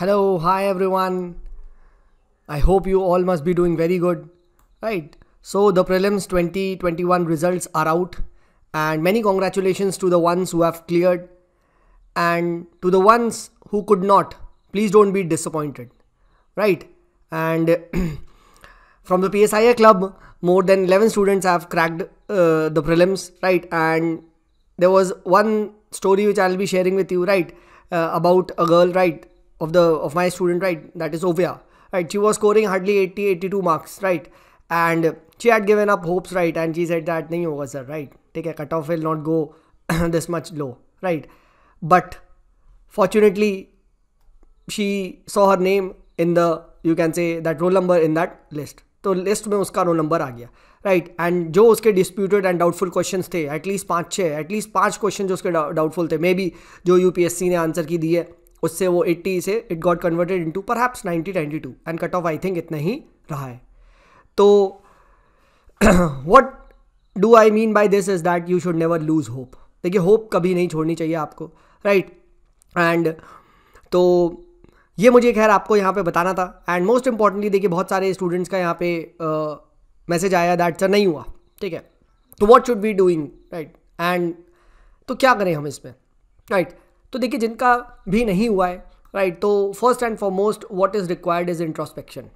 Hello, hi everyone. I hope you all must be doing very good. Right. So the prelims 2021 results are out and many congratulations to the ones who have cleared and to the ones who could not. Please don't be disappointed. Right. And from the PSIA club, more than 11 students have cracked uh, the prelims. Right. And there was one story which I'll be sharing with you. Right. Uh, about a girl. Right of the of my student right that is Ovia right she was scoring hardly 80 82 marks right and she had given up hopes right and she said that nahi hoga sir right take a off will not go this much low right but fortunately she saw her name in the you can say that roll number in that list तो list में उसका roll number आ गया right right? And जो उसके disputed and doubtful questions थे at least पाँच छः at least पाँच क्वेश्चन जो उसके डाउटफुल थे मे बी जो यूपीएससी ने आंसर की दी है उससे वो 80 से it got converted into to perhaps ninety ninety two and cut off I think इतना ही रहा है तो what do I mean by this is that you should never lose hope देखिए होप कभी नहीं छोड़नी चाहिए आपको राइट right? एंड तो ये मुझे खैर आपको यहाँ पे बताना था एंड मोस्ट इम्पॉर्टेंटली देखिए बहुत सारे स्टूडेंट्स का यहाँ पे मैसेज uh, आया दैट सर नहीं हुआ ठीक है तो what should be doing right and तो क्या करें हम इसमें राइट right? तो देखिए जिनका भी नहीं हुआ है राइट तो first and foremost what is required is introspection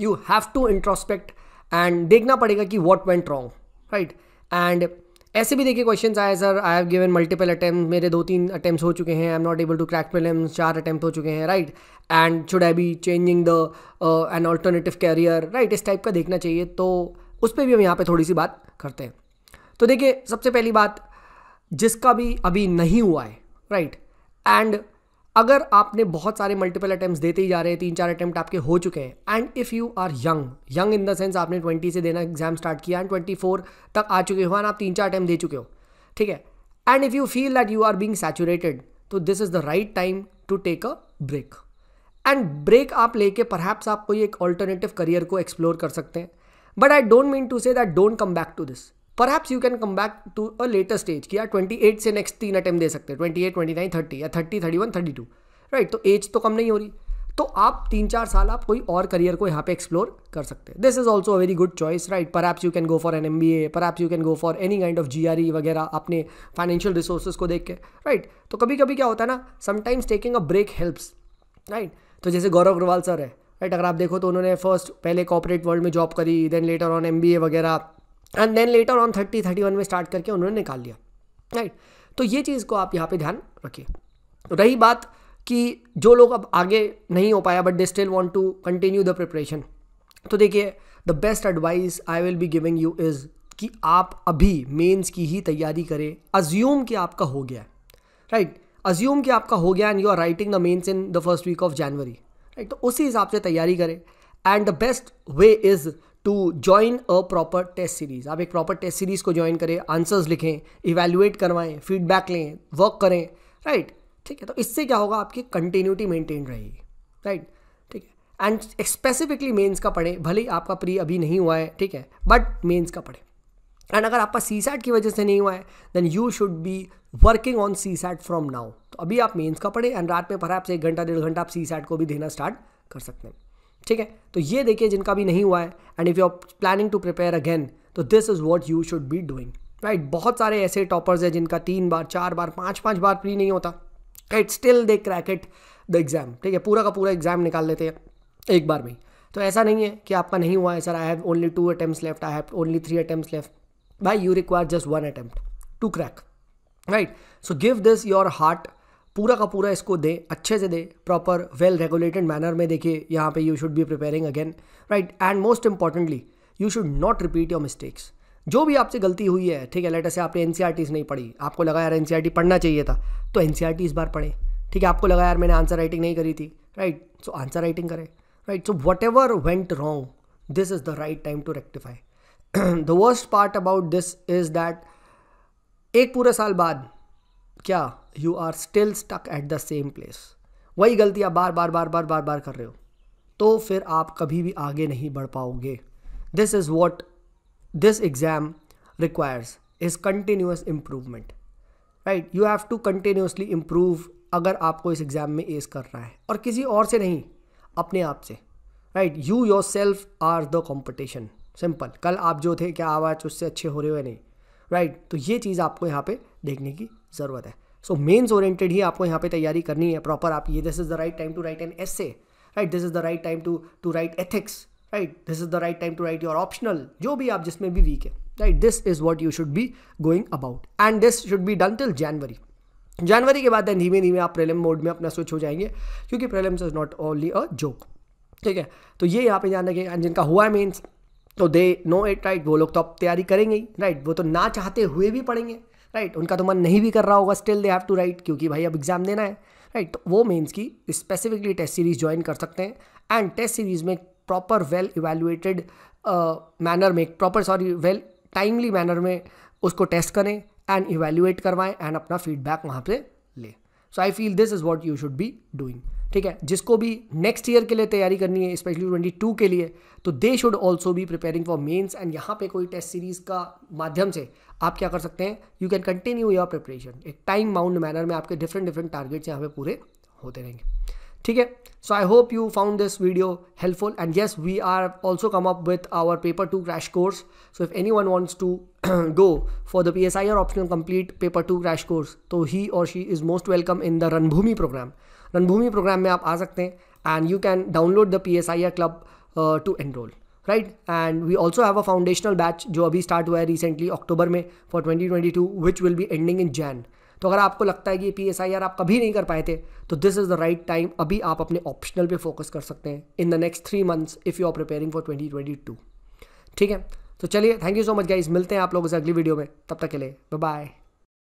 you have to introspect and देखना पड़ेगा कि what went wrong right and ऐसे भी देखिए क्वेश्चन आए sir I have given multiple attempt मेरे दो तीन अटैम्प्ट हो चुके हैं I am not able to crack film चार अटैम्प्ट हो चुके हैं right and should I be changing the an alternative career right इस टाइप का देखना चाहिए तो उस पर भी हम यहाँ पर थोड़ी सी बात करते हैं तो देखिए सबसे पहली बात जिसका भी अभी नहीं हुआ है राइट right? एंड अगर आपने बहुत सारे मल्टीपल अटैम्प्ट देते ही जा रहे हैं तीन चार अटैम्प्ट आपके हो चुके हैं and if you are young young in the sense आपने ट्वेंटी से देना एग्जाम स्टार्ट किया एंड ट्वेंटी फोर तक आ चुके हो एंड आप तीन चार अटैम्प्ट दे चुके हो ठीक है and if you feel that you are being saturated तो this is the right time to take a break and break आप लेके परहैप्स आप कोई एक ऑल्टरनेटिव करियर को एक्सप्लोर कर सकते हैं but I don't mean to say that don't come back to this perhaps you can come back to a later stage कि यार ट्वेंटी एट से नेक्स्ट तीन अटैम्प दे सकते हैं twenty eight twenty nine thirty या thirty thirty one thirty two right तो age तो कम नहीं हो रही तो आप तीन चार साल आप कोई और करियर को यहाँ पे एक्सप्लोर कर सकते हैं this is also a very good choice right perhaps you can go for an M B A perhaps you can go for any kind of G R E वगैरह अपने financial resources को देख के right right? तो कभी कभी क्या होता है ना sometimes taking a break helps right तो जैसे गौरव अग्रवाल सर है राइट right? अगर आप देखो तो उन्होंने फर्स्ट पहले कॉपरेट वर्ल्ड में जॉब करी then later on M B A वगैरह and then later on thirty thirty one में स्टार्ट करके उन्होंने निकाल लिया राइट तो ये चीज़ को आप यहाँ पे ध्यान रखिए तो रही बात कि जो लोग अब आगे नहीं हो पाया but they still want to continue the preparation तो देखिए the best advice I will be giving you is कि आप अभी मेन्स की ही तैयारी करें अज्यूम कि आपका हो गया राइट right? अज्यूम कि आपका हो गया and you are writing the mains in the first week of January right तो उसी हिसाब से तैयारी करें and the best way is to join a proper test series आप एक प्रॉपर टेस्ट सीरीज़ को ज्वाइन करें आंसर्स लिखें इवेल्युएट करवाएं फीडबैक लें वर्क करें राइट ठीक है तो इससे क्या होगा आपकी कंटिन्यूटी मेंटेन रहेगी राइट ठीक है एंड स्पेसिफिकली मेंस का पढ़ें भले ही आपका प्री अभी नहीं हुआ है ठीक है बट मेंस का पढ़ें एंड अगर आपका सी सैट की वजह से नहीं हुआ है then you should be working on CSAT from now तो अभी आप मेंस का पढ़ें एंड रात में पर आपसे एक घंटा डेढ़ घंटा आप सी सैट को भी देना स्टार्ट कर सकते हैं ठीक है तो ये देखिए जिनका भी नहीं हुआ है and if you are planning to prepare again तो this is what you should be doing right बहुत सारे ऐसे टॉपर्स हैं जिनका तीन बार चार बार पाँच पाँच बार प्री नहीं होता right still they crack it the exam ठीक है पूरा का पूरा एग्ज़ाम निकाल लेते हैं एक बार में तो ऐसा नहीं है कि आपका नहीं हुआ है sir I have only two attempt left I have only three attempt left भाई you require just one attempt to crack right so give this your heart पूरा का पूरा इसको दे अच्छे से दे प्रॉपर वेल रेगुलेटेड मैनर में देखिए यहाँ पे you should be preparing again right and most importantly you should not repeat your mistakes जो भी आपसे गलती हुई है ठीक है लेटर से आपने एन e नहीं पढ़ी आपको लगा यार एन e पढ़ना चाहिए था तो एन e इस बार पढ़ें ठीक है आपको लगा यार मैंने आंसर राइटिंग नहीं करी थी राइट सो आंसर राइटिंग करें right so whatever went wrong this is the right time to rectify the worst part about this is that एक पूरे साल बाद क्या you are still stuck at the same place वही गलती आप बार बार बार बार बार बार कर रहे हो तो फिर आप कभी भी आगे नहीं बढ़ पाओगे this is what this exam requires is continuous improvement right you have to continuously improve अगर आपको इस एग्ज़ाम में एस करना है और किसी और से नहीं अपने आप से right you yourself are the competition simple कल आप जो थे क्या आवाज़ उससे अच्छे हो रहे हो या नहीं राइट right, तो ये चीज़ आपको यहाँ पे देखने की ज़रूरत है सो मेन्स ओरिएंटेड ही आपको यहाँ पे तैयारी करनी है प्रॉपर आप ये this is the right time to write N S right this is the right time to to write ethics right this is the right time to write your optional जो भी आप जिसमें भी वीक है right this is what you should be going about and this should be done till January जनवरी के बाद then धीमे धीमे आप प्रेलम मोड में अपना स्विच हो जाएंगे क्योंकि prelims is not only a joke ठीक है तो ये यहाँ पे ध्यान रखें जिनका हुआ है मेन्स तो दे नो इट राइट वो लोग तो अब तैयारी करेंगे ही राइट वो तो ना चाहते हुए भी पढ़ेंगे राइट उनका तो मन नहीं भी कर रहा होगा still they have to write क्योंकि भाई अब एग्ज़ाम देना है राइट तो वो मीन्स की स्पेसिफिकली टेस्ट सीरीज़ ज्वाइन कर सकते हैं एंड टेस्ट सीरीज़ में प्रॉपर वेल इवेलुएटेड मैनर में proper sorry well timely manner में उसको टेस्ट करें एंड इवेल्युएट करवाएं एंड अपना फीडबैक वहाँ पे लें so I feel this is what you should be doing ठीक है जिसको भी नेक्स्ट ईयर के लिए तैयारी करनी है स्पेशली ट्वेंटी टू के लिए तो दे शुड ऑल्सो भी प्रिपेयरिंग फॉर मेन्स एंड यहाँ पे कोई टेस्ट सीरीज़ का माध्यम से आप क्या कर सकते हैं you can continue your preparation एक टाइम माउंड मैनर में आपके डिफरेंट डिफरेंट टारगेट्स यहाँ पे पूरे होते रहेंगे ठीक है so I hope you found this video helpful and yes we are also come up with our paper two crash course so if anyone wants to go for the P S I R optional complete paper two crash course तो ही और she is most welcome in the Ranbhoomi program Ranbhoomi program में आप आ सकते हैं and you can download the P S I are club to enroll right and we also have a foundational batch जो अभी स्टार्ट हुआ है रिसेंटली अक्टूबर में for twenty twenty two which will be ending in Jan तो अगर आपको लगता है कि पी एस आई आर आप कभी नहीं कर पाए थे तो this is the right time अभी आप अपने ऑप्शनल पे फोकस कर सकते हैं in the next three months if you are preparing for twenty twenty two ठीक है तो चलिए thank you so much guys मिलते हैं आप लोगों से अगली वीडियो में तब तक के लिए बाय